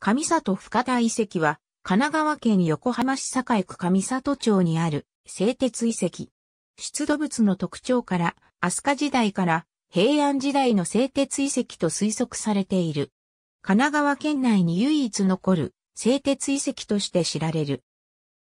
上里深田遺跡は、神奈川県横浜市栄区上里町にある製鉄遺跡。出土物の特徴から、飛鳥時代から平安時代の製鉄遺跡と推測されている。神奈川県内に唯一残る製鉄遺跡として知られる。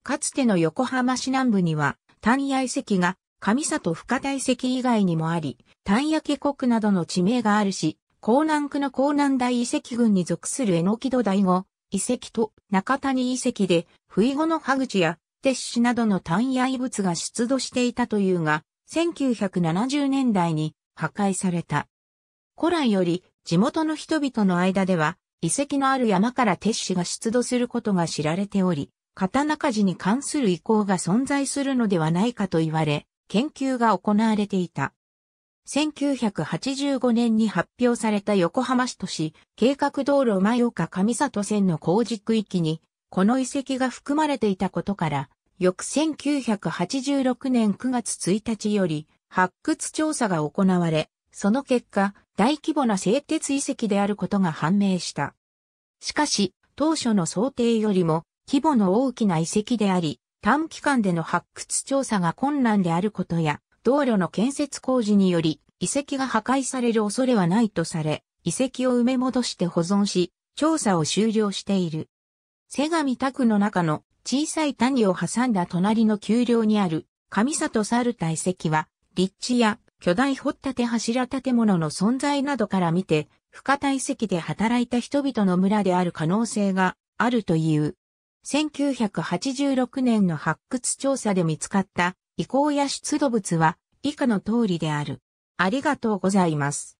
かつての横浜市南部には、丹野遺跡が上里深田遺跡以外にもあり、丹野家国などの地名があるし、江南区の江南大遺跡群に属する榎戸大後遺跡と中谷遺跡で、不意後の歯口や鉄子などの単位遺物が出土していたというが、1970年代に破壊された。古来より地元の人々の間では、遺跡のある山から鉄子が出土することが知られており、刀鍛冶に関する意向が存在するのではないかと言われ、研究が行われていた。1985年に発表された横浜市都市計画道路前岡上里線の工事区域に、この遺跡が含まれていたことから、翌1986年9月1日より発掘調査が行われ、その結果、大規模な製鉄遺跡であることが判明した。しかし、当初の想定よりも規模の大きな遺跡であり、短期間での発掘調査が困難であることや、道路の建設工事により、遺跡が破壊される恐れはないとされ、遺跡を埋め戻して保存し、調査を終了している。瀬上田の中の小さい谷を挟んだ隣の丘陵にある上里猿田遺跡は、立地や巨大掘立柱建物の存在などから見て、深田遺跡で働いた人々の村である可能性があるという。1986年の発掘調査で見つかった意向や出土物は以下の通りである。ありがとうございます。